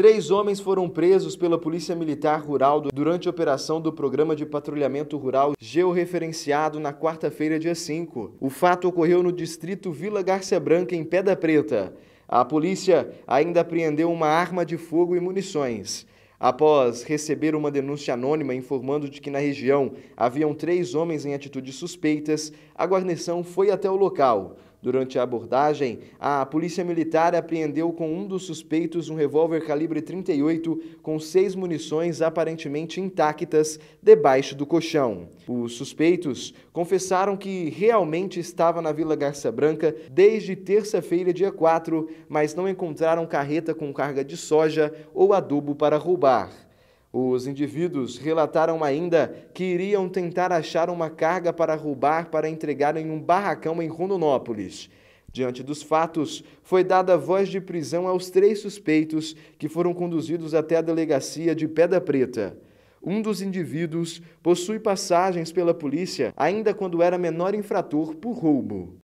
Três homens foram presos pela Polícia Militar Rural durante a operação do Programa de Patrulhamento Rural georreferenciado na quarta-feira, dia 5. O fato ocorreu no distrito Vila Garcia Branca, em Pedra Preta. A polícia ainda apreendeu uma arma de fogo e munições. Após receber uma denúncia anônima informando de que na região haviam três homens em atitudes suspeitas, a guarnição foi até o local. Durante a abordagem, a Polícia Militar apreendeu com um dos suspeitos um revólver calibre 38 com seis munições aparentemente intactas debaixo do colchão. Os suspeitos confessaram que realmente estava na Vila Garça Branca desde terça-feira, dia 4, mas não encontraram carreta com carga de soja ou adubo para roubar. Os indivíduos relataram ainda que iriam tentar achar uma carga para roubar para entregar em um barracão em Rondonópolis. Diante dos fatos, foi dada voz de prisão aos três suspeitos, que foram conduzidos até a delegacia de Pedra Preta. Um dos indivíduos possui passagens pela polícia, ainda quando era menor infrator por roubo.